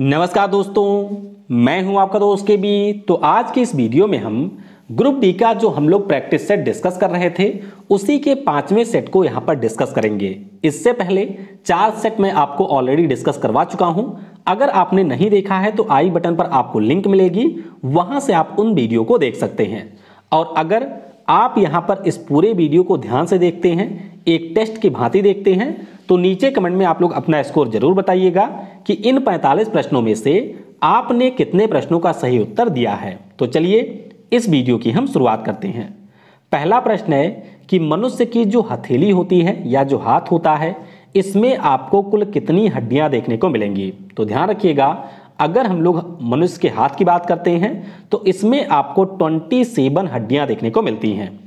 नमस्कार दोस्तों मैं हूं आपका दोस्त के बी तो आज के इस वीडियो में हम ग्रुप डी का जो हम लोग प्रैक्टिस सेट डिस्कस कर रहे थे उसी के पांचवें सेट को यहां पर डिस्कस करेंगे इससे पहले चार सेट मैं आपको ऑलरेडी डिस्कस करवा चुका हूं अगर आपने नहीं देखा है तो आई बटन पर आपको लिंक मिलेगी वहां से आप उन वीडियो को देख सकते हैं और अगर आप यहाँ पर इस पूरे वीडियो को ध्यान से देखते हैं एक टेस्ट की भांति देखते हैं तो नीचे कमेंट में आप लोग अपना स्कोर जरूर बताइएगा कि इन 45 प्रश्नों में से आपने कितने प्रश्नों का सही उत्तर दिया है तो चलिए इस वीडियो की हम शुरुआत करते हैं पहला प्रश्न है कि मनुष्य की जो हथेली होती है या जो हाथ होता है इसमें आपको कुल कितनी हड्डियां देखने को मिलेंगी तो ध्यान रखिएगा अगर हम लोग मनुष्य के हाथ की बात करते हैं तो इसमें आपको ट्वेंटी सेवन हड्डियां देखने को मिलती हैं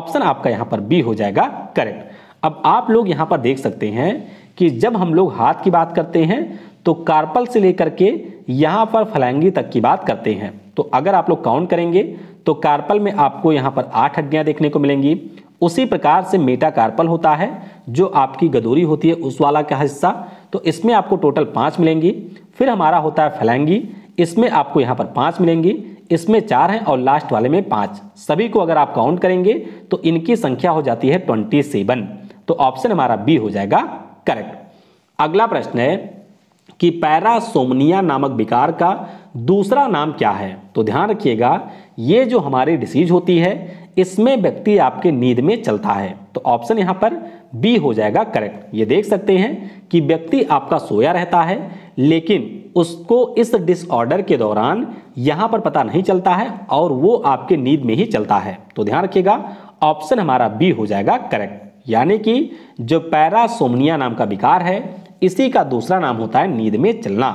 ऑप्शन आपका यहां पर बी हो जाएगा करेक्ट अब आप लोग यहाँ पर देख सकते हैं कि जब हम लोग हाथ की बात करते हैं तो कार्पल से लेकर के यहाँ पर फलैंगी तक की बात करते हैं तो अगर आप लोग काउंट करेंगे तो कार्पल में आपको यहाँ पर आठ हड्डियां देखने को मिलेंगी उसी प्रकार से मेटा कार्पल होता है जो आपकी गदोरी होती है उस वाला का हिस्सा तो इसमें आपको टोटल पाँच मिलेंगी फिर हमारा होता है फलैंगी इसमें आपको यहाँ पर पाँच मिलेंगी इसमें चार हैं और लास्ट वाले में पाँच सभी को अगर आप काउंट करेंगे तो इनकी संख्या हो जाती है ट्वेंटी सेवन तो ऑप्शन हमारा बी हो जाएगा करेक्ट अगला प्रश्न है कि पैरासोमनिया नामक विकार का दूसरा नाम क्या है तो ध्यान रखिएगा ये जो हमारी डिसीज होती है इसमें व्यक्ति आपके नींद में चलता है तो ऑप्शन यहां पर बी हो जाएगा करेक्ट ये देख सकते हैं कि व्यक्ति आपका सोया रहता है लेकिन उसको इस डिसऑर्डर के दौरान यहां पर पता नहीं चलता है और वो आपके नींद में ही चलता है तो ध्यान रखिएगा ऑप्शन हमारा बी हो जाएगा करेक्ट यानी कि जो पैरासोमनिया नाम का विकार है इसी का दूसरा नाम होता है नींद में चलना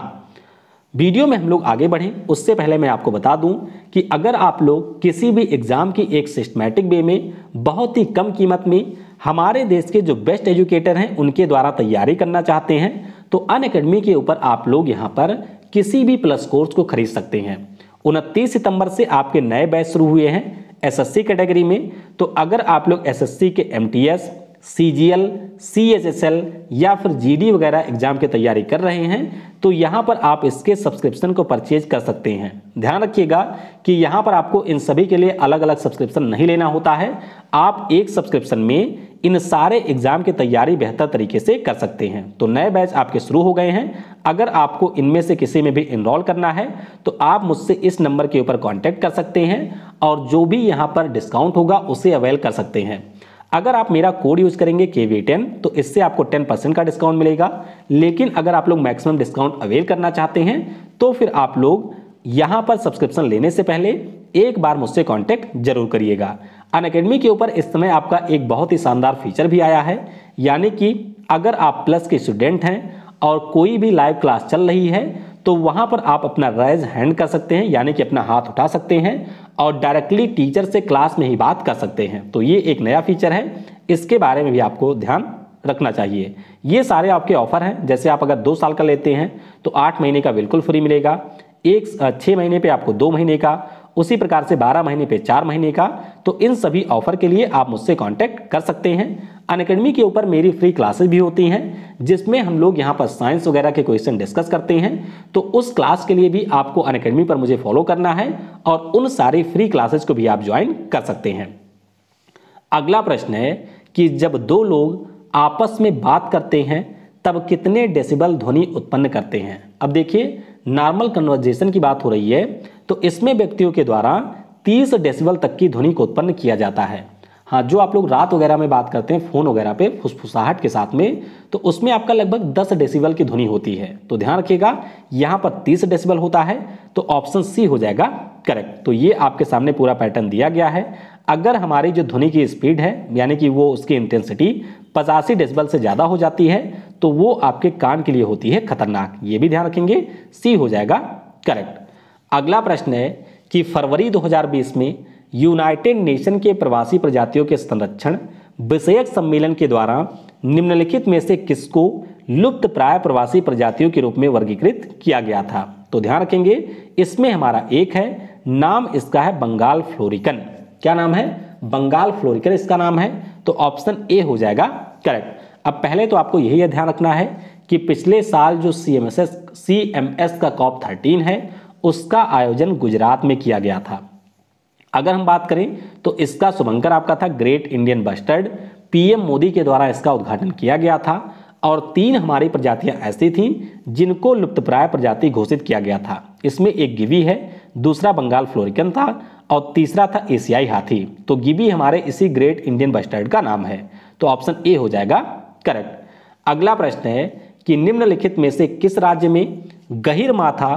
वीडियो में हम लोग आगे बढ़ें उससे पहले मैं आपको बता दूं कि अगर आप लोग किसी भी एग्ज़ाम की एक सिस्टमेटिक वे में बहुत ही कम कीमत में हमारे देश के जो बेस्ट एजुकेटर हैं उनके द्वारा तैयारी करना चाहते हैं तो अन अकेडमी के ऊपर आप लोग यहाँ पर किसी भी प्लस कोर्स को खरीद सकते हैं उनतीस सितंबर से आपके नए बैच शुरू हुए हैं एसएससी कैटेगरी में तो अगर आप लोग एसएससी के MTS C G L C H S L या फिर जी डी वगैरह एग्जाम की तैयारी कर रहे हैं तो यहाँ पर आप इसके सब्सक्रिप्शन को परचेज कर सकते हैं ध्यान रखिएगा कि यहाँ पर आपको इन सभी के लिए अलग अलग सब्सक्रिप्शन नहीं लेना होता है आप एक सब्सक्रिप्शन में इन सारे एग्जाम की तैयारी बेहतर तरीके से कर सकते हैं तो नए बैच आपके शुरू हो गए हैं अगर आपको इनमें से किसी में भी इनरोल करना है तो आप मुझसे इस नंबर के ऊपर कॉन्टेक्ट कर सकते हैं और जो भी यहाँ पर डिस्काउंट होगा उसे अवेल कर सकते हैं अगर आप मेरा कोड यूज़ करेंगे के वी टेन तो इससे आपको टेन परसेंट का डिस्काउंट मिलेगा लेकिन अगर आप लोग मैक्सिमम डिस्काउंट अवेल करना चाहते हैं तो फिर आप लोग यहाँ पर सब्सक्रिप्शन लेने से पहले एक बार मुझसे कांटेक्ट जरूर करिएगा अन अकेडमी के ऊपर इस समय आपका एक बहुत ही शानदार फीचर भी आया है यानी कि अगर आप प्लस के स्टूडेंट हैं और कोई भी लाइव क्लास चल रही है तो वहां पर आप अपना रेज हैंड कर सकते हैं यानी कि अपना हाथ उठा सकते हैं और डायरेक्टली टीचर से क्लास में ही बात कर सकते हैं तो ये एक नया फीचर है इसके बारे में भी आपको ध्यान रखना चाहिए ये सारे आपके ऑफर हैं जैसे आप अगर दो साल का लेते हैं तो आठ महीने का बिल्कुल फ्री मिलेगा एक छः महीने पे आपको दो महीने का उसी प्रकार से 12 महीने पे चार महीने का तो इन सभी ऑफर के लिए आप मुझसे कांटेक्ट कर सकते हैं अनकेडमी के ऊपर मेरी फ्री क्लासेस भी होती हैं जिसमें हम लोग यहाँ पर साइंस वगैरह के क्वेश्चन डिस्कस करते हैं तो उस क्लास के लिए भी आपको अनकेडमी पर मुझे फॉलो करना है और उन सारी फ्री क्लासेस को भी आप ज्वाइन कर सकते हैं अगला प्रश्न है कि जब दो लोग आपस में बात करते हैं तब कितने डेसिबल ध्वनि उत्पन्न करते हैं अब देखिए नॉर्मल कन्वर्जेशन की बात हो रही है तो इसमें व्यक्तियों के द्वारा तीस डेसिबल तक की ध्वनि को उत्पन्न किया जाता है हाँ जो आप लोग रात वगैरह में बात करते हैं फ़ोन वगैरह पे फुसफुसाहट के साथ में तो उसमें आपका लगभग 10 डेसिबल की ध्वनि होती है तो ध्यान रखिएगा यहाँ पर 30 डेसिबल होता है तो ऑप्शन सी हो जाएगा करेक्ट तो ये आपके सामने पूरा पैटर्न दिया गया है अगर हमारी जो ध्वनि की स्पीड है यानी कि वो उसकी इंटेंसिटी पचासी डेसिबल से ज़्यादा हो जाती है तो वो आपके कान के लिए होती है खतरनाक ये भी ध्यान रखेंगे सी हो जाएगा करेक्ट अगला प्रश्न है कि फरवरी 2020 में यूनाइटेड नेशन के प्रवासी प्रजातियों के संरक्षण विषयक सम्मेलन के द्वारा निम्नलिखित में से किसको लुप्त प्राय प्रवासी प्रजातियों के रूप में वर्गीकृत किया गया था तो ध्यान रखेंगे इसमें हमारा एक है नाम इसका है बंगाल फ्लोरिकन क्या नाम है बंगाल फ्लोरिकन इसका नाम है तो ऑप्शन ए हो जाएगा करेक्ट अब पहले तो आपको यही ध्यान रखना है कि पिछले साल जो C M S S C M S का कॉप थर्टीन है उसका आयोजन गुजरात में किया गया था अगर हम बात करें तो इसका शुभंकर आपका था great Indian bustard PM Modi के द्वारा इसका उद्घाटन किया गया था और तीन हमारी प्रजातियां ऐसी थीं जिनको लुप्तप्राय प्रजाति घोषित किया गया था इसमें एक गिवी है दूसरा बंगाल फ्लोरिकन था और तीसरा था एशियाई हाथी तो गिबी हमारे इसी ग्रेट इंडियन बस्टर्ड का नाम है तो ऑप्शन ए हो जाएगा करेक्ट अगला प्रश्न है कि निम्नलिखित में से किस राज्य में गहिर माथा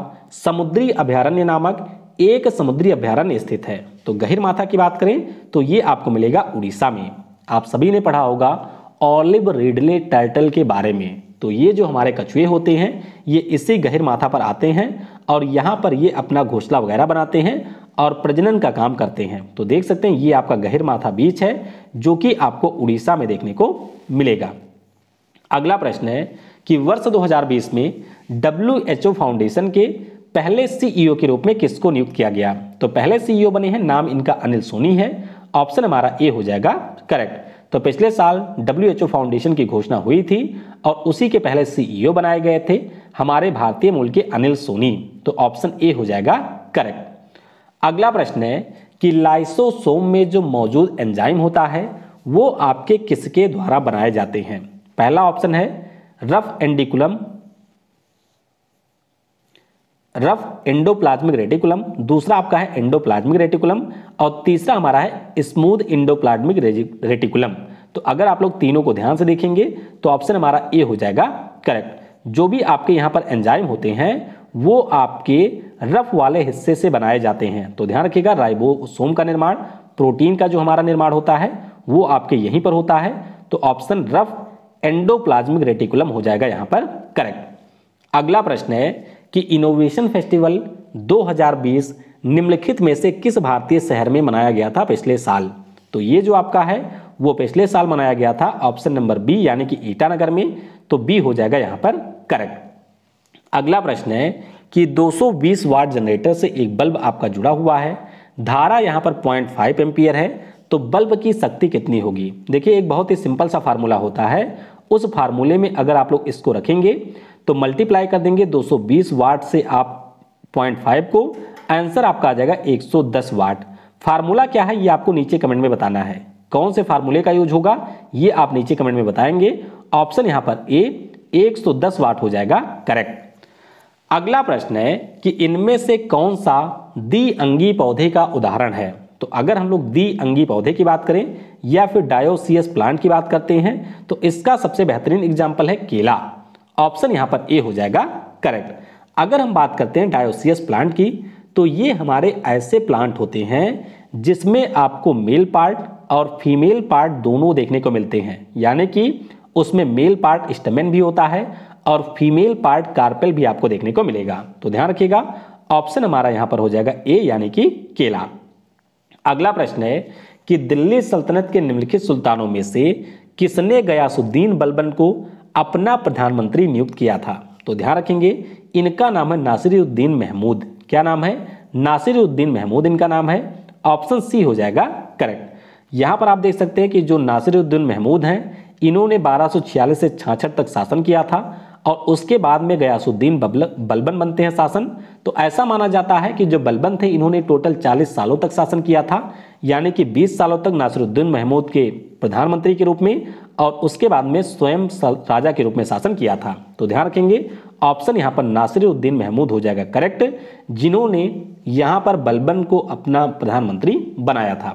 समुद्री अभ्यारण्य नामक एक समुद्री अभ्यारण्य स्थित है तो गहिर माथा की बात करें तो ये आपको मिलेगा उड़ीसा में आप सभी ने पढ़ा होगा ऑलिव रिडले टर्टल के बारे में तो ये जो हमारे कछुए होते हैं ये इसी गहिर माथा पर आते हैं और यहाँ पर ये अपना घोंसला वगैरह बनाते हैं और प्रजनन का काम करते हैं तो देख सकते हैं ये आपका गहिर माथा बीच है जो कि आपको उड़ीसा में देखने को मिलेगा अगला प्रश्न है कि वर्ष 2020 में डब्ल्यू फाउंडेशन के पहले सीईओ e के रूप में किसको नियुक्त किया गया तो पहले सीईओ e बने हैं नाम इनका अनिल सोनी है ऑप्शन हमारा ए हो जाएगा करेक्ट तो पिछले साल डब्ल्यू फाउंडेशन की घोषणा हुई थी और उसी के पहले सीईओ e बनाए गए थे हमारे भारतीय मूल के अनिल सोनी तो ऑप्शन ए हो जाएगा करेक्ट अगला प्रश्न है कि लाइसोसोम में जो मौजूद एंजाइम होता है वो आपके किसके द्वारा बनाए जाते हैं पहला ऑप्शन है रफ एंडिकुलम रफ एंडोप्लाज्मिक रेटिकुलम दूसरा आपका है एंडोप्लाज्मिक रेटिकुलम और तीसरा हमारा है स्मूथ इंडोप्लाज्मिक रेटिकुलम तो अगर आप लोग तीनों को ध्यान से देखेंगे तो ऑप्शन हमारा ए हो जाएगा करेक्ट जो भी आपके यहाँ पर एंजाइम होते हैं वो आपके रफ वाले हिस्से से बनाए जाते हैं तो ध्यान रखिएगा राइबोसोम का निर्माण प्रोटीन का जो हमारा निर्माण होता है वो आपके यहीं पर होता है तो ऑप्शन रफ एंडोप्लाज्मिक रेटिकुलम हो जाएगा यहाँ पर करेक्ट अगला प्रश्न है कि इनोवेशन फेस्टिवल 2020 निम्नलिखित में से किस भारतीय शहर में मनाया गया था पिछले साल तो ये जो आपका है वो पिछले साल मनाया गया था ऑप्शन नंबर बी यानी कि ईटानगर में तो बी हो जाएगा यहाँ पर करेक्ट अगला प्रश्न है कि 220 वाट जनरेटर से एक बल्ब आपका जुड़ा हुआ है धारा यहाँ पर पॉइंट फाइव एम्पियर है तो बल्ब की शक्ति कितनी होगी देखिए एक बहुत ही सिंपल सा फार्मूला होता है उस फार्मूले में अगर आप लोग इसको रखेंगे तो मल्टीप्लाई कर देंगे 220 वाट से आप 0.5 को आंसर आपका आ जाएगा 110 वाट फार्मूला क्या है ये आपको नीचे कमेंट में बताना है कौन से फार्मूले का यूज होगा ये आप नीचे कमेंट में बताएंगे ऑप्शन यहां पर ए 110 वाट हो जाएगा करेक्ट अगला प्रश्न है कि इनमें से कौन सा दी अंगी पौधे का उदाहरण है तो अगर हम लोग दी अंगी पौधे की बात करें या फिर डायोसियस प्लांट की बात करते हैं तो इसका सबसे बेहतरीन एग्जाम्पल है केला ऑप्शन यहां पर ए हो जाएगा करेक्ट अगर हम बात करते हैं डायोसियस प्लांट की तो ये हमारे ऐसे प्लांट होते हैं जिसमें आपको मेल पार्ट और फीमेल पार्ट दोनों देखने को मिलते हैं यानी कि उसमें मेल पार्ट स्टमेन भी होता है और फीमेल पार्ट कार्पेल भी आपको देखने को मिलेगा तो ध्यान रखिएगा ऑप्शन हमारा यहां पर हो जाएगा ए यानी कि केला अगला प्रश्न है कि दिल्ली सल्तनत के निम्नलिखित सुल्तानों में से किसने गयासुद्दीन बलबन को अपना प्रधानमंत्री नियुक्त किया था तो ध्यान रखेंगे इनका नाम है नासिरुद्दीन महमूद क्या नाम है नासिरुद्दीन महमूद इनका नाम है ऑप्शन सी हो जाएगा करेक्ट यहाँ पर आप देख सकते हैं कि जो नासिरुद्दीन महमूद हैं इन्होंने 1246 से छाछठ तक शासन किया था और उसके बाद में गयासुद्दीन बलबन बनते हैं शासन तो ऐसा माना जाता है कि जो बलबन थे इन्होंने टोटल 40 सालों तक शासन किया था यानी कि 20 सालों तक नासिरुद्दीन महमूद के प्रधानमंत्री के रूप में और उसके बाद में स्वयं राजा के रूप में शासन किया था तो ध्यान रखेंगे ऑप्शन यहाँ पर नासिरुद्दीन महमूद हो जाएगा करेक्ट जिन्होंने यहाँ पर बलबन को अपना प्रधानमंत्री बनाया था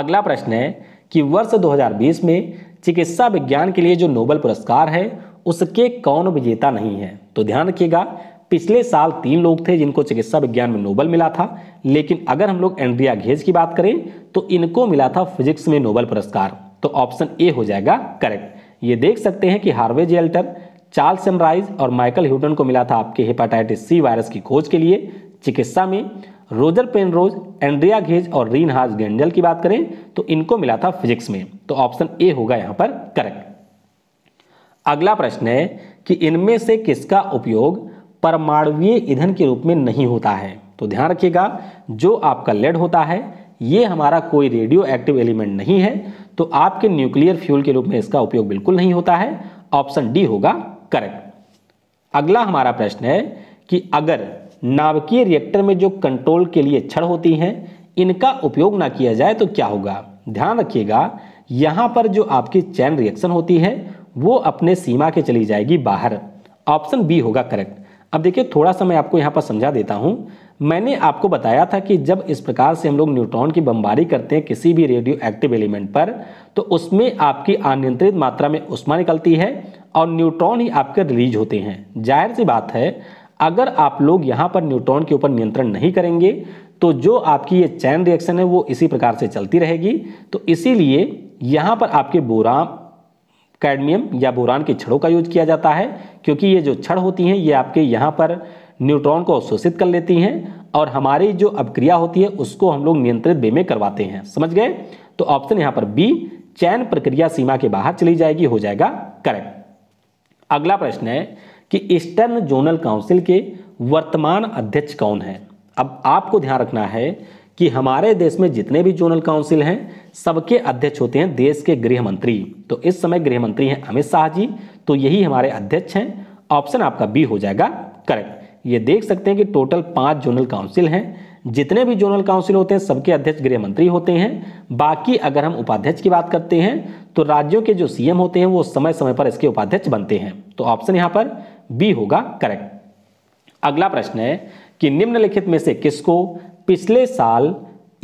अगला प्रश्न है कि वर्ष 2020 में चिकित्सा विज्ञान के लिए जो नोबल पुरस्कार है उसके कौन विजेता नहीं है तो ध्यान रखिएगा पिछले साल तीन लोग थे जिनको चिकित्सा विज्ञान में नोबल मिला था लेकिन अगर हम लोग एंड्रिया घेज की बात करें तो इनको मिला था फिजिक्स में नोबल पुरस्कार तो ऑप्शन ए हो जाएगा करेक्ट ये देख सकते हैं कि हार्वे जेल्टर चार्ल्स सेमराइज और माइकल ह्यूटन को मिला था आपके हेपाटाइटिस सी वायरस की खोज के लिए चिकित्सा में रोजर पेनरोज एंड्रिया घेज और रीन हाज गेंडल की बात करें तो इनको मिला था फिजिक्स में तो ऑप्शन ए होगा यहां पर करेक्ट अगला प्रश्न है कि इनमें से किसका उपयोग परमाणवीय ईंधन के रूप में नहीं होता है तो ध्यान रखिएगा जो आपका लेड होता है ये हमारा कोई रेडियो एक्टिव एलिमेंट नहीं है तो आपके न्यूक्लियर फ्यूल के रूप में इसका उपयोग बिल्कुल नहीं होता है ऑप्शन डी होगा करेक्ट अगला हमारा प्रश्न है कि अगर नाभिकीय रिएक्टर में जो कंट्रोल के लिए छड़ होती हैं इनका उपयोग ना किया जाए तो क्या होगा ध्यान रखिएगा यहां पर जो आपकी चैन रिएक्शन होती है वो अपने सीमा के चली जाएगी बाहर ऑप्शन बी होगा करेक्ट अब देखिए थोड़ा सा मैं आपको यहां पर समझा देता हूं मैंने आपको बताया था कि जब इस प्रकार से हम लोग न्यूट्रॉन की बमबारी करते हैं किसी भी रेडियो एक्टिव एलिमेंट पर तो उसमें आपकी अनियंत्रित मात्रा में उष्मा निकलती है और न्यूट्रॉन ही आपके रिलीज होते हैं जाहिर सी बात है अगर आप लोग यहाँ पर न्यूट्रॉन के ऊपर नियंत्रण नहीं करेंगे तो जो आपकी ये चैन रिएक्शन है वो इसी प्रकार से चलती रहेगी तो इसीलिए यहाँ पर आपके बोरा कैडमियम या बोरान के छड़ों का यूज किया जाता है क्योंकि ये जो छड़ होती हैं ये आपके यहाँ पर न्यूट्रॉन को अवशोषित कर लेती हैं और हमारी जो अभिक्रिया होती है उसको हम लोग नियंत्रित बे में करवाते हैं समझ गए तो ऑप्शन यहाँ पर बी चयन प्रक्रिया सीमा के बाहर चली जाएगी हो जाएगा करेक्ट अगला प्रश्न है कि ईस्टर्न जोनल काउंसिल के वर्तमान अध्यक्ष कौन है अब आपको ध्यान रखना है कि हमारे देश में जितने भी जोनल काउंसिल हैं सबके अध्यक्ष होते हैं देश के गृह मंत्री तो इस समय गृह मंत्री हैं अमित शाह जी तो यही हमारे अध्यक्ष हैं ऑप्शन आपका बी हो जाएगा करेक्ट ये देख सकते हैं कि टोटल पाँच जोनल काउंसिल हैं जितने भी जोनल काउंसिल होते हैं सबके अध्यक्ष गृह मंत्री होते हैं बाकी अगर हम उपाध्यक्ष की बात करते हैं तो राज्यों के जो सीएम होते हैं वो समय समय पर इसके उपाध्यक्ष बनते हैं तो ऑप्शन यहां पर बी होगा करेक्ट अगला प्रश्न है कि निम्नलिखित में से किसको पिछले साल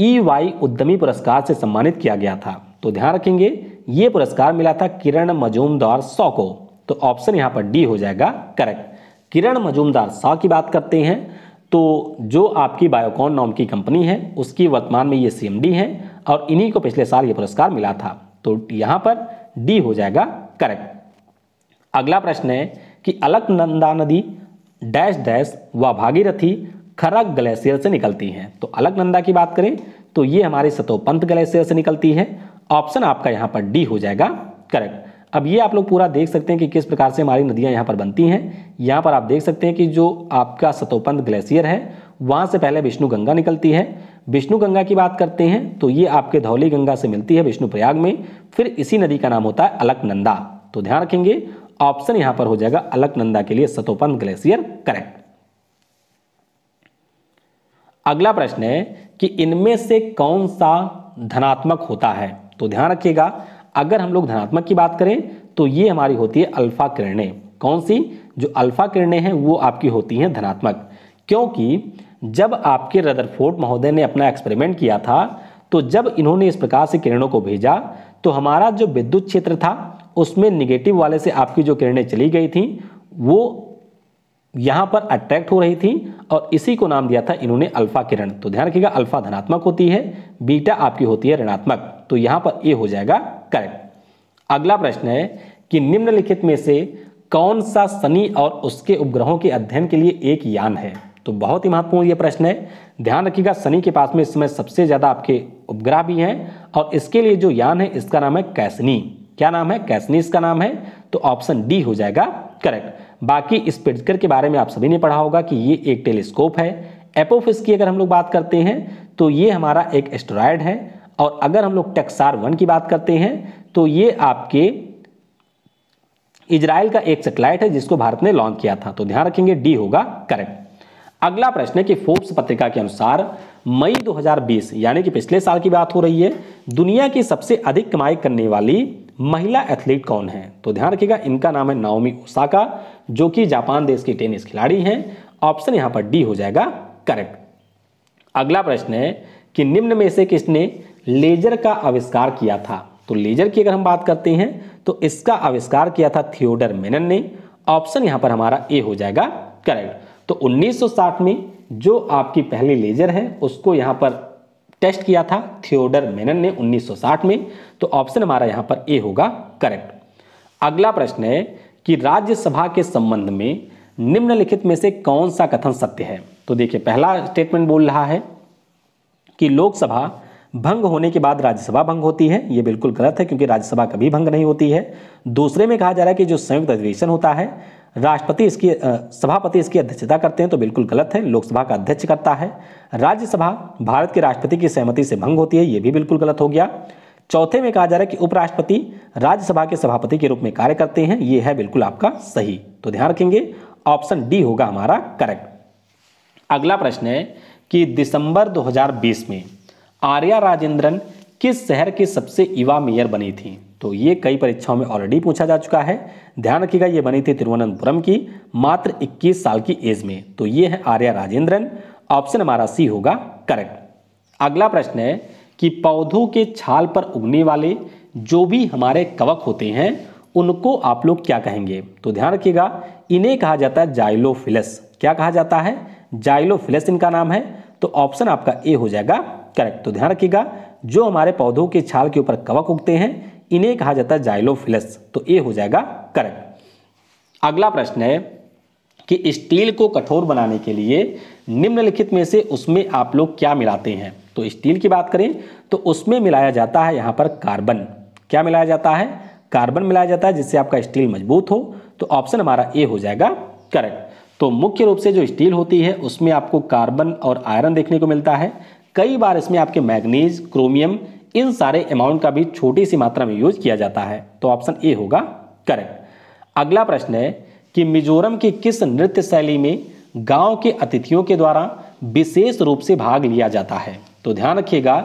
ई e उद्यमी पुरस्कार से सम्मानित किया गया था तो ध्यान रखेंगे ये पुरस्कार मिला था किरण मजूमदार सौ को तो ऑप्शन यहां पर डी हो जाएगा करेक्ट किरण मजूमदार शाह की बात करते हैं तो जो आपकी बायोकॉन नाम की कंपनी है उसकी वर्तमान में ये सीएमडी है और इन्हीं को पिछले साल ये पुरस्कार मिला था तो यहाँ पर डी हो जाएगा करेक्ट अगला प्रश्न है कि अलकनंदा नदी डैश डैश व भागीरथी खरग ग्लेशियर से निकलती हैं तो अलकनंदा की बात करें तो ये हमारे सतोपंत ग्लेशियर से निकलती है ऑप्शन आपका यहाँ पर डी हो जाएगा करेक्ट अब ये आप लोग पूरा देख सकते हैं कि किस प्रकार से हमारी नदियां यहाँ पर बनती हैं यहाँ पर आप देख सकते हैं कि जो आपका सतोपंत ग्लेशियर है वहाँ से पहले विष्णु गंगा निकलती है विष्णु गंगा की बात करते हैं तो ये आपके धौली गंगा से मिलती है विष्णु प्रयाग में फिर इसी नदी का नाम होता है अलकनंदा तो ध्यान रखेंगे ऑप्शन यहाँ पर हो जाएगा अलकनंदा के लिए सतोपंत ग्लेशियर करेक्ट अगला प्रश्न है कि इनमें से कौन सा धनात्मक होता है तो ध्यान रखिएगा अगर हम लोग धनात्मक की बात करें तो ये हमारी होती है अल्फा किरणें कौन सी जो अल्फा किरणें हैं वो आपकी होती हैं धनात्मक क्योंकि जब आपके रदरफोर्ड महोदय ने अपना एक्सपेरिमेंट किया था तो जब इन्होंने इस प्रकार से किरणों को भेजा तो हमारा जो विद्युत क्षेत्र था उसमें निगेटिव वाले से आपकी जो किरणें चली गई थी वो यहाँ पर अट्रैक्ट हो रही थी और इसी को नाम दिया था इन्होंने अल्फा किरण तो ध्यान रखिएगा अल्फा धनात्मक होती है बीटा आपकी होती है ऋणात्मक तो यहां पर ए हो जाएगा करेक्ट अगला प्रश्न है कि निम्नलिखित में से कौन सा शनि और उसके उपग्रहों के अध्ययन के लिए एक यान है तो बहुत ही महत्वपूर्ण यह प्रश्न है ध्यान रखिएगा शनि के पास में इस समय सबसे ज़्यादा आपके उपग्रह भी हैं और इसके लिए जो यान है इसका नाम है कैसनी क्या नाम है कैसनी इसका नाम है तो ऑप्शन डी हो जाएगा करेक्ट बाकी स्पिटकर के बारे में आप सभी ने पढ़ा होगा कि ये एक टेलीस्कोप है एपोफिस की अगर हम लोग बात करते हैं तो ये हमारा एक एस्ट्रॉयड है और अगर हम लोग टेक्सार वन की बात करते हैं तो ये आपके इजराइल का एक सेटेलाइट है जिसको भारत ने लॉन्च किया था तो ध्यान रखेंगे डी होगा करेक्ट अगला प्रश्न है कि फोर्ब्स पत्रिका के अनुसार मई 2020 यानी कि पिछले साल की बात हो रही है दुनिया की सबसे अधिक कमाई करने वाली महिला एथलीट कौन है तो ध्यान रखिएगा इनका नाम है नाओमी ओसाका जो कि जापान देश की टेनिस खिलाड़ी हैं ऑप्शन यहां पर डी हो जाएगा करेक्ट अगला प्रश्न है कि निम्न में से किसने लेजर का आविष्कार किया था तो लेजर की अगर हम बात करते हैं तो इसका आविष्कार किया था थियोडर मेनन ने ऑप्शन यहां पर हमारा ए हो जाएगा करेक्ट तो 1960 में जो आपकी पहली लेजर है उसको यहां पर टेस्ट किया था थियोडर मेनन ने 1960 में तो ऑप्शन हमारा यहां पर ए होगा करेक्ट अगला प्रश्न है कि राज्यसभा के संबंध में निम्नलिखित में से कौन सा कथन सत्य है तो देखिए पहला स्टेटमेंट बोल रहा है कि लोकसभा भंग होने के बाद राज्यसभा भंग होती है ये बिल्कुल गलत है क्योंकि राज्यसभा कभी भंग नहीं होती है दूसरे में कहा जा रहा है कि जो संयुक्त अधिवेशन होता है राष्ट्रपति इसकी सभापति इसकी अध्यक्षता करते हैं तो बिल्कुल गलत है लोकसभा का अध्यक्ष करता है राज्यसभा भारत के राष्ट्रपति की सहमति से भंग होती है ये भी बिल्कुल गलत हो गया चौथे में कहा जा रहा है कि उपराष्ट्रपति राज्यसभा के सभापति के रूप में कार्य करते हैं ये है बिल्कुल आपका सही तो ध्यान रखेंगे ऑप्शन डी होगा हमारा करेक्ट अगला प्रश्न है कि दिसंबर 2020 में आर्या राजेंद्रन किस शहर की सबसे युवा मेयर बनी थी तो ये कई परीक्षाओं में ऑलरेडी पूछा जा चुका है ध्यान रखिएगा ये बनी थी तिरुवनंतपुरम की मात्र 21 साल की एज में तो ये है आर्या राजेंद्रन ऑप्शन हमारा सी होगा करेक्ट अगला प्रश्न है कि पौधों के छाल पर उगने वाले जो भी हमारे कवक होते हैं उनको आप लोग क्या कहेंगे तो ध्यान रखिएगा इन्हें कहा जाता है जाइलोफिलस क्या कहा जाता है जाइलोफिलस इनका नाम है तो ऑप्शन आपका ए हो जाएगा करेक्ट तो ध्यान रखिएगा जो हमारे पौधों के छाल के ऊपर कवक उगते हैं इन्हें कहा जाता है जाइलोफिलस तो ये हो जाएगा करेक्ट अगला प्रश्न है कि स्टील को कठोर बनाने के लिए निम्नलिखित में से उसमें आप लोग क्या मिलाते हैं तो स्टील की बात करें तो उसमें मिलाया जाता है यहाँ पर कार्बन क्या मिलाया जाता है कार्बन मिलाया जाता है जिससे आपका स्टील मजबूत हो तो ऑप्शन हमारा ए हो जाएगा करेक्ट तो मुख्य रूप से जो स्टील होती है उसमें आपको कार्बन और आयरन देखने को मिलता है कई बार इसमें आपके मैग्नीज क्रोमियम इन सारे अमाउंट का भी छोटी सी मात्रा में यूज किया जाता है तो ऑप्शन ए होगा करेक्ट अगला प्रश्न है कि मिजोरम की किस नृत्य शैली में गांव के अतिथियों के द्वारा विशेष रूप से भाग लिया जाता है तो ध्यान रखिएगा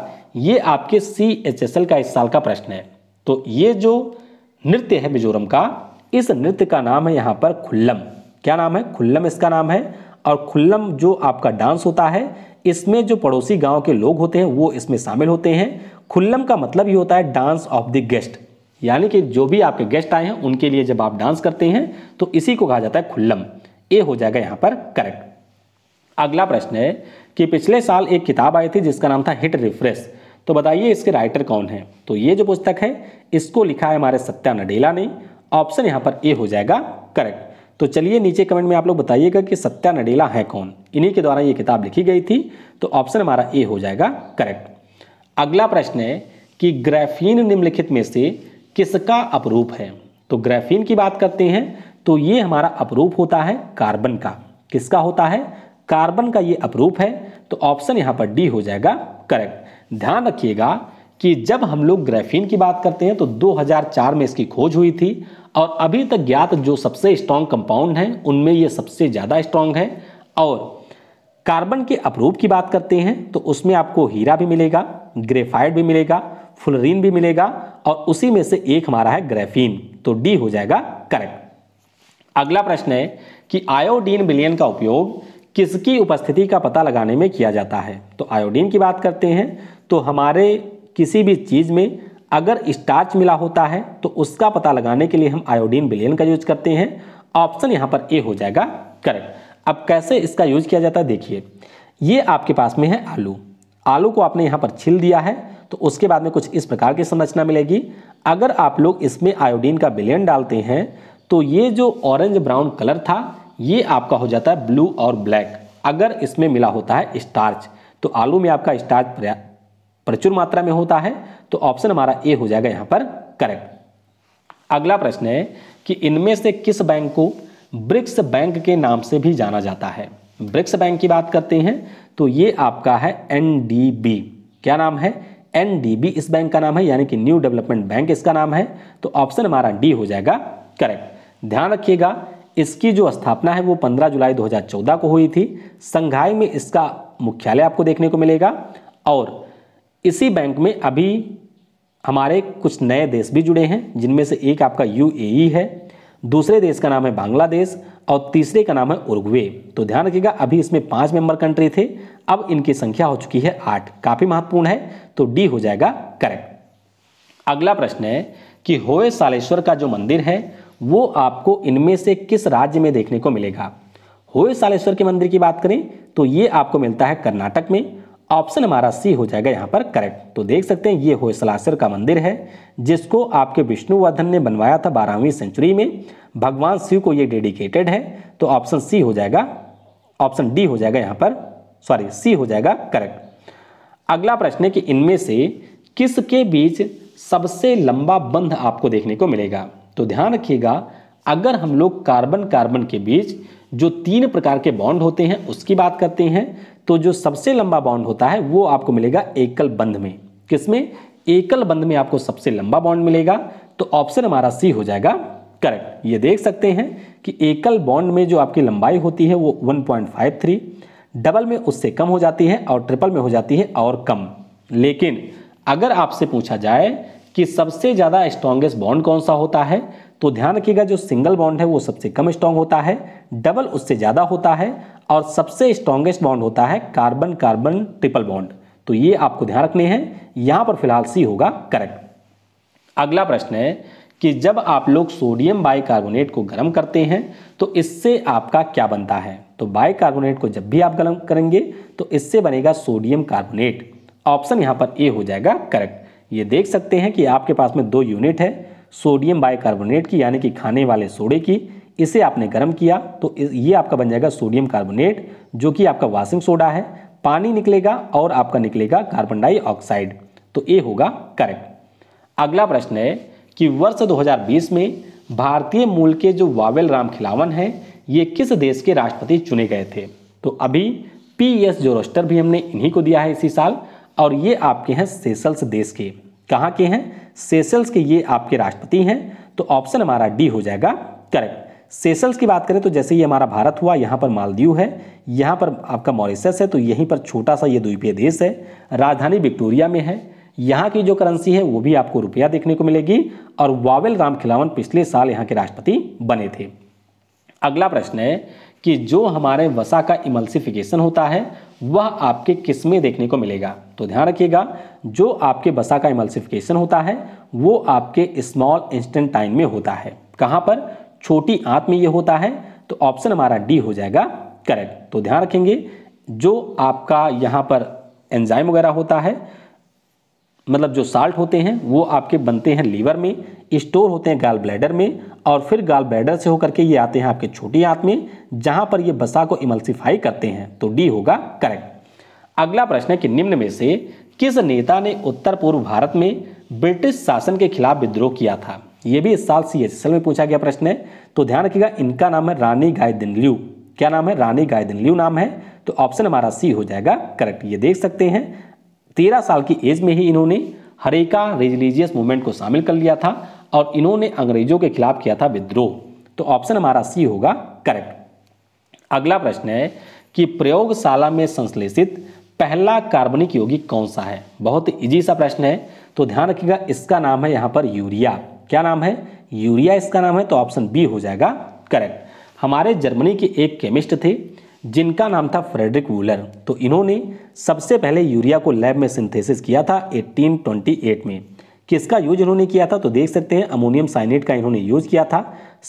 ये आपके सी एच एस एल का इस साल का प्रश्न है तो ये जो नृत्य है मिजोरम का इस नृत्य का नाम है यहाँ पर खुल्लम क्या नाम है खुल्लम इसका नाम है और खुल्लम जो आपका डांस होता है इसमें जो पड़ोसी गांव के लोग होते हैं वो इसमें शामिल होते हैं खुल्लम का मतलब ये होता है डांस ऑफ द गेस्ट यानी कि जो भी आपके गेस्ट आए हैं उनके लिए जब आप डांस करते हैं तो इसी को कहा जाता है खुल्लम ए हो जाएगा यहाँ पर करेक्ट अगला प्रश्न है कि पिछले साल एक किताब आई थी जिसका नाम था हिट रिफ्रेश तो बताइए इसके राइटर कौन है तो ये जो पुस्तक है इसको लिखा है हमारे सत्या नडेला ने ऑप्शन यहाँ पर ए हो जाएगा करेक्ट तो चलिए नीचे कमेंट में आप लोग बताइएगा कि सत्या नडेला है कौन इन्हीं के द्वारा ये किताब लिखी गई थी तो ऑप्शन हमारा ए हो जाएगा करेक्ट अगला प्रश्न है कि ग्रेफीन निम्नलिखित में से किसका अपरूप है तो ग्रेफीन की बात करते हैं तो ये हमारा अपरूप होता है कार्बन का किसका होता है कार्बन का ये अपरूप है तो ऑप्शन यहाँ पर डी हो जाएगा करेक्ट ध्यान रखिएगा कि जब हम लोग ग्रेफीन की बात करते हैं तो 2004 में इसकी खोज हुई थी और अभी तक ज्ञात जो सबसे स्ट्रांग कंपाउंड हैं उनमें ये सबसे ज़्यादा स्ट्रांग है और कार्बन के अपरूप की बात करते हैं तो उसमें आपको हीरा भी मिलेगा ग्रेफाइड भी मिलेगा फुलरीन भी मिलेगा और उसी में से एक हमारा है ग्रेफीन तो डी हो जाएगा करेक्ट अगला प्रश्न है कि आयोडीन बिलियन का उपयोग किसकी उपस्थिति का पता लगाने में किया जाता है तो आयोडीन की बात करते हैं तो हमारे किसी भी चीज़ में अगर स्टार्च मिला होता है तो उसका पता लगाने के लिए हम आयोडीन बिलियन का यूज करते हैं ऑप्शन यहाँ पर ए हो जाएगा करेक्ट अब कैसे इसका यूज किया जाता है देखिए ये आपके पास में है आलू आलू को आपने यहाँ पर छिल दिया है तो उसके बाद में कुछ इस प्रकार की संरचना मिलेगी अगर आप लोग इसमें आयोडीन का बिलियन डालते हैं तो ये जो ऑरेंज ब्राउन कलर था ये आपका हो जाता है ब्लू और ब्लैक अगर इसमें मिला होता है स्टार्च तो आलू में आपका स्टार्च प्रचुर मात्रा में होता है तो ऑप्शन हमारा ए हो जाएगा यहां पर करेक्ट अगला प्रश्न है कि इनमें से किस बैंक को ब्रिक्स बैंक के नाम से भी जाना जाता है ब्रिक्स बैंक की बात करते हैं तो ये आपका है एनडीबी क्या नाम है एनडीबी इस बैंक का नाम है यानी कि न्यू डेवलपमेंट बैंक इसका नाम है तो ऑप्शन हमारा डी हो जाएगा करेक्ट ध्यान रखिएगा इसकी जो स्थापना है वो 15 जुलाई 2014 को हुई थी संघाई में इसका मुख्यालय आपको देखने को मिलेगा और इसी बैंक में अभी हमारे कुछ नए देश भी जुड़े हैं जिनमें से एक आपका यूएई है दूसरे देश का नाम है बांग्लादेश और तीसरे का नाम है उर्गवे तो ध्यान रखिएगा अभी इसमें पांच मेंबर कंट्री थे अब इनकी संख्या हो चुकी है आठ काफ़ी महत्वपूर्ण है तो डी हो जाएगा करेक्ट अगला प्रश्न है कि होए सालेश्वर का जो मंदिर है वो आपको इनमें से किस राज्य में देखने को मिलेगा होए सालेश्वर के मंदिर की बात करें तो ये आपको मिलता है कर्नाटक में ऑप्शन हमारा सी हो जाएगा यहाँ पर करेक्ट तो देख सकते हैं ये होयसलासर का मंदिर है जिसको आपके विष्णुवर्धन ने बनवाया था बारहवीं सेंचुरी में भगवान शिव को ये डेडिकेटेड है तो ऑप्शन सी हो जाएगा ऑप्शन डी हो जाएगा यहाँ पर सॉरी सी हो जाएगा करेक्ट अगला प्रश्न है कि इनमें से किसके बीच सबसे लंबा बंध आपको देखने को मिलेगा तो ध्यान रखिएगा अगर हम लोग कार्बन कार्बन के बीच जो तीन प्रकार के बॉन्ड होते हैं उसकी बात करते हैं तो जो सबसे लंबा बॉन्ड होता है वो आपको मिलेगा एकल बंध में किसमें एकल बंध में आपको सबसे लंबा बॉन्ड मिलेगा तो ऑप्शन हमारा सी हो जाएगा करेक्ट ये देख सकते हैं कि एकल बॉन्ड में जो आपकी लंबाई होती है वो 1.53 डबल में उससे कम हो जाती है और ट्रिपल में हो जाती है और कम लेकिन अगर आपसे पूछा जाए कि सबसे ज़्यादा स्ट्रॉन्गेस्ट बॉन्ड कौन सा होता है तो ध्यान रखिएगा जो सिंगल बॉन्ड है वो सबसे कम स्ट्रांग होता है डबल उससे ज़्यादा होता है और सबसे स्ट्रांगेस्ट बॉन्ड होता है कार्बन कार्बन ट्रिपल बॉन्ड तो ये आपको ध्यान रखने हैं यहाँ पर फिलहाल सी होगा करेक्ट अगला प्रश्न है कि जब आप लोग सोडियम बाइकार्बोनेट को गर्म करते हैं तो इससे आपका क्या बनता है तो बाइकार्बोनेट को जब भी आप गर्म करेंगे तो इससे बनेगा सोडियम कार्बोनेट ऑप्शन यहाँ पर ए हो जाएगा करेक्ट ये देख सकते हैं कि आपके पास में दो यूनिट है सोडियम बाइकार्बोनेट की यानी कि खाने वाले सोडे की इसे आपने गर्म किया तो ये आपका बन जाएगा सोडियम कार्बोनेट जो कि आपका वाशिंग सोडा है पानी निकलेगा और आपका निकलेगा कार्बन डाइऑक्साइड तो ये होगा करेक्ट अगला प्रश्न है कि वर्ष 2020 में भारतीय मूल के जो वावेल राम खिलावन है ये किस देश के राष्ट्रपति चुने गए थे तो अभी पी एस जो भी हमने इन्हीं को दिया है इसी साल और ये आपके हैं सेसल्स देश के कहाँ के हैं सेसल्स के ये आपके राष्ट्रपति हैं तो ऑप्शन हमारा डी हो जाएगा करेक्ट सेसल्स की बात करें तो जैसे ये हमारा भारत हुआ यहाँ पर मालदीव है यहाँ पर आपका मॉरिशस है तो यहीं पर छोटा सा ये द्वीपीय देश है राजधानी विक्टोरिया में है यहाँ की जो करेंसी है वो भी आपको रुपया देखने को मिलेगी और वावेल राम खिलावन पिछले साल यहाँ के राष्ट्रपति बने थे अगला प्रश्न है कि जो हमारे वसा का इमल्सिफिकेशन होता है वह आपके किस में देखने को मिलेगा तो ध्यान रखिएगा जो आपके बसा का इमल्सिफिकेशन होता है वो आपके स्मॉल इंस्टेंट टाइम में होता है कहाँ पर छोटी आंत में ये होता है तो ऑप्शन हमारा डी हो जाएगा करेक्ट तो ध्यान रखेंगे जो आपका यहाँ पर एंजाइम वगैरह होता है मतलब जो साल्ट होते हैं वो आपके बनते हैं लीवर में स्टोर होते हैं गाल ब्लैडर में और फिर गाल ब्लैडर से होकर के ये आते हैं आपके छोटी आंत में जहाँ पर ये बसा को इमल्सिफाई करते हैं तो डी होगा करेक्ट अगला प्रश्न है कि निम्न में से किस नेता ने उत्तर पूर्व भारत में ब्रिटिश शासन के खिलाफ विद्रोह किया था यह भी इस साल सीएसएसएल में पूछा गया प्रश्न है तो ध्यान रखिएगा इनका नाम है रानी गाय दिनल्यू क्या नाम है रानी गाय दिनल्यू नाम है तो ऑप्शन हमारा सी हो जाएगा करेक्ट ये देख सकते हैं तेरह साल की एज में ही इन्होंने हरेका रिलीजियस मूवमेंट को शामिल कर लिया था और इन्होंने अंग्रेजों के खिलाफ किया था विद्रोह तो ऑप्शन हमारा सी होगा करेक्ट अगला प्रश्न है कि प्रयोगशाला में संश्लेषित पहला कार्बनिक यौगिक कौन सा है बहुत इजी सा प्रश्न है तो ध्यान रखिएगा इसका नाम है यहाँ पर यूरिया क्या नाम है यूरिया इसका नाम है तो ऑप्शन बी हो जाएगा करेक्ट हमारे जर्मनी के एक केमिस्ट थे जिनका नाम था फ्रेडरिक वूलर तो इन्होंने सबसे पहले यूरिया को लैब में सिंथेसिस किया था 1828 में किसका यूज इन्होंने किया था तो देख सकते हैं अमोनियम साइनेट का इन्होंने यूज किया था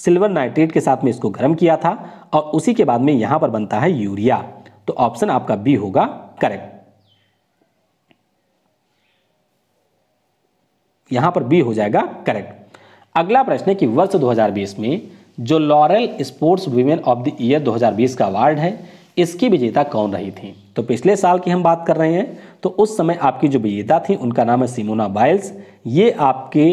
सिल्वर नाइट्रेट के साथ में इसको गर्म किया था और उसी के बाद में यहाँ पर बनता है यूरिया तो ऑप्शन आपका बी होगा करेक्ट यहां पर बी हो जाएगा करेक्ट अगला प्रश्न है कि वर्ष 2020 में जो Laureus sports women of the year 2020 का अवार्ड है इसकी विजेता कौन रही थी तो पिछले साल की हम बात कर रहे हैं तो उस समय आपकी जो विजेता थी उनका नाम है सिमोना बाइल्स ये आपके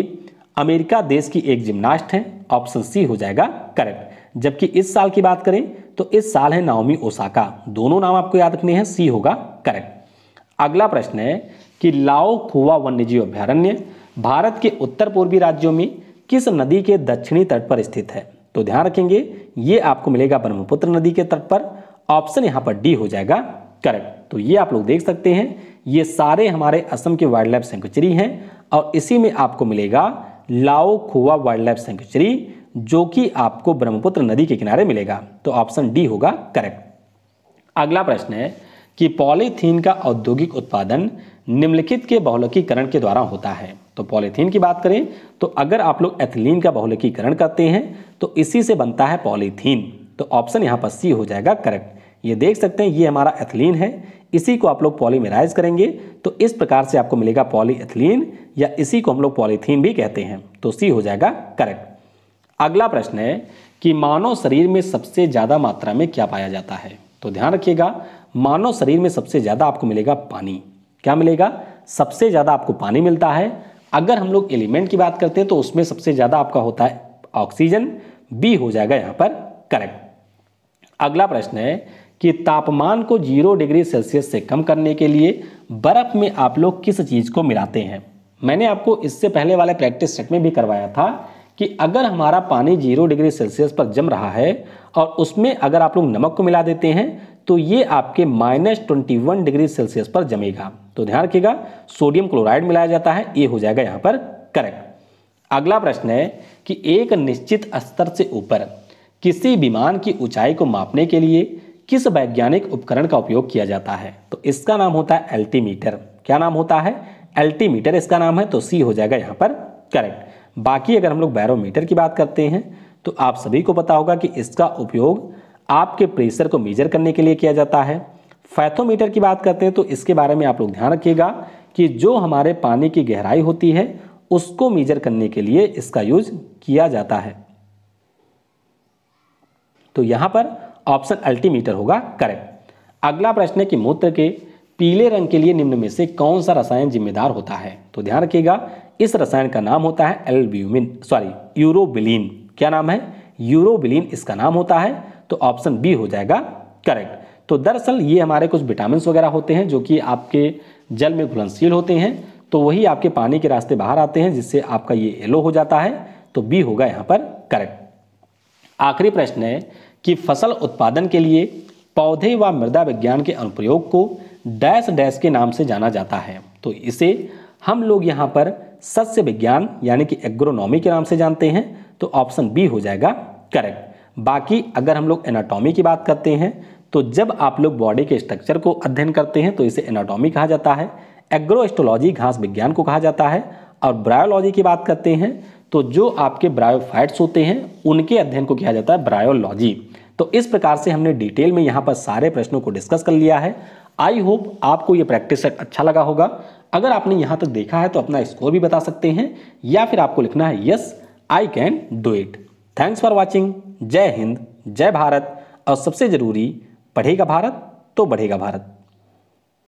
अमेरिका देश की एक जिम्नास्ट हैं ऑप्शन सी हो जाएगा करेक्ट जबकि इस साल की बात करें तो इस साल है नाओमी ओसाका दोनों नाम आपको याद रखने हैं सी होगा करेक्ट अगला प्रश्न है कि लाओ खुआ वन्यजीव अभ्यारण्य भारत के उत्तर पूर्वी राज्यों में किस नदी के दक्षिणी तट पर स्थित है तो ध्यान रखेंगे ये आपको मिलेगा ब्रह्मपुत्र नदी के तट पर ऑप्शन यहाँ पर डी हो जाएगा करेक्ट तो ये आप लोग देख सकते हैं ये सारे हमारे असम के वाइल्ड लाइफ सेंचुरी हैं और इसी में आपको मिलेगा लाओ खुआ वाइल्ड लाइफ सेंचुरी जो कि आपको ब्रह्मपुत्र नदी के किनारे मिलेगा तो ऑप्शन डी होगा करेक्ट अगला प्रश्न है कि पॉलीथीन का औद्योगिक उत्पादन निम्नलिखित के बहुलकीकरण के द्वारा होता है तो पॉलीथीन की बात करें तो अगर आप लोग एथिलीन का बहुलकीकरण करते हैं तो इसी से बनता है पॉलीथीन तो ऑप्शन यहाँ पर सी हो जाएगा करेक्ट ये देख सकते हैं ये हमारा एथिलीन है इसी को आप लोग पॉलीमेराइज करेंगे तो इस प्रकार से आपको मिलेगा पॉलीएथिलीन या इसी को हम लोग पॉलीथीन भी कहते हैं तो सी हो जाएगा करेक्ट अगला प्रश्न है कि मानव शरीर में सबसे ज़्यादा मात्रा में क्या पाया जाता है तो ध्यान रखिएगा मानव शरीर में सबसे ज़्यादा आपको मिलेगा पानी क्या मिलेगा सबसे ज़्यादा आपको पानी मिलता है अगर हम लोग एलिमेंट की बात करते हैं तो उसमें सबसे ज़्यादा आपका होता है ऑक्सीजन बी हो जाएगा यहां पर करेक्ट अगला प्रश्न है कि तापमान को जीरो डिग्री सेल्सियस से कम करने के लिए बर्फ़ में आप लोग किस चीज़ को मिलाते हैं मैंने आपको इससे पहले वाले प्रैक्टिस सेट में भी करवाया था कि अगर हमारा पानी जीरो डिग्री सेल्सियस पर जम रहा है और उसमें अगर आप लोग नमक को मिला देते हैं तो ये आपके minus twenty one degree Celsius पर जमेगा तो ध्यान रखिएगा सोडियम क्लोराइड मिलाया जाता है ये हो जाएगा यहाँ पर करेक्ट अगला प्रश्न है कि एक निश्चित स्तर से ऊपर किसी विमान की ऊंचाई को मापने के लिए किस वैज्ञानिक उपकरण का उपयोग किया जाता है तो इसका नाम होता है एल्टीमीटर क्या नाम होता है एल्टीमीटर इसका नाम है तो सी हो जाएगा यहाँ पर करेक्ट बाकी अगर हम लोग बैरोमीटर की बात करते हैं तो आप सभी को पता होगा कि इसका उपयोग आपके प्रेशर को मेजर करने के लिए किया जाता है फैथोमीटर की बात करते हैं तो इसके बारे में आप लोग ध्यान रखिएगा कि जो हमारे पानी की गहराई होती है उसको मेजर करने के लिए इसका यूज किया जाता है तो यहां पर ऑप्शन अल्टीमीटर होगा करेक्ट अगला प्रश्न है कि मूत्र के पीले रंग के लिए निम्न में से कौन सा रसायन जिम्मेदार होता है तो ध्यान रखिएगा इस रसायन का नाम होता है एल्ब्यूमिन सॉरी यूरोबिलीन क्या नाम है यूरोबिलीन इसका नाम होता है तो ऑप्शन बी हो जाएगा करेक्ट तो दरअसल ये हमारे कुछ विटामिन वगैरह होते हैं जो कि आपके जल में घुलनशील होते हैं तो वही आपके पानी के रास्ते बाहर आते हैं जिससे आपका ये येलो हो जाता है तो बी होगा यहाँ पर करेक्ट आखिरी प्रश्न है कि फसल उत्पादन के लिए पौधे व मृदा विज्ञान के अनुप्रयोग को डैश डैश के नाम से जाना जाता है तो इसे हम लोग यहाँ पर सस्य विज्ञान यानी कि एग्रोनॉमी के नाम से जानते हैं तो ऑप्शन बी हो जाएगा करेक्ट बाकी अगर हम लोग एनाटॉमी की बात करते हैं तो जब आप लोग बॉडी के स्ट्रक्चर को अध्ययन करते हैं तो इसे एनाटॉमी कहा जाता है एग्रोएस्ट्रोलॉजी घास विज्ञान को कहा जाता है और ब्रायोलॉजी की बात करते हैं तो जो आपके ब्रायोफाइट्स होते हैं उनके अध्ययन को किया जाता है ब्रायोलॉजी तो इस प्रकार से हमने डिटेल में यहाँ पर सारे प्रश्नों को डिस्कस कर लिया है आई होप आपको ये प्रैक्टिस सेट अच्छा लगा होगा अगर आपने यहाँ तक देखा है तो अपना स्कोर भी बता सकते हैं या फिर आपको लिखना है yes I can do it thanks for watching जय हिंद जय भारत और सबसे ज़रूरी पढ़ेगा भारत तो बढ़ेगा भारत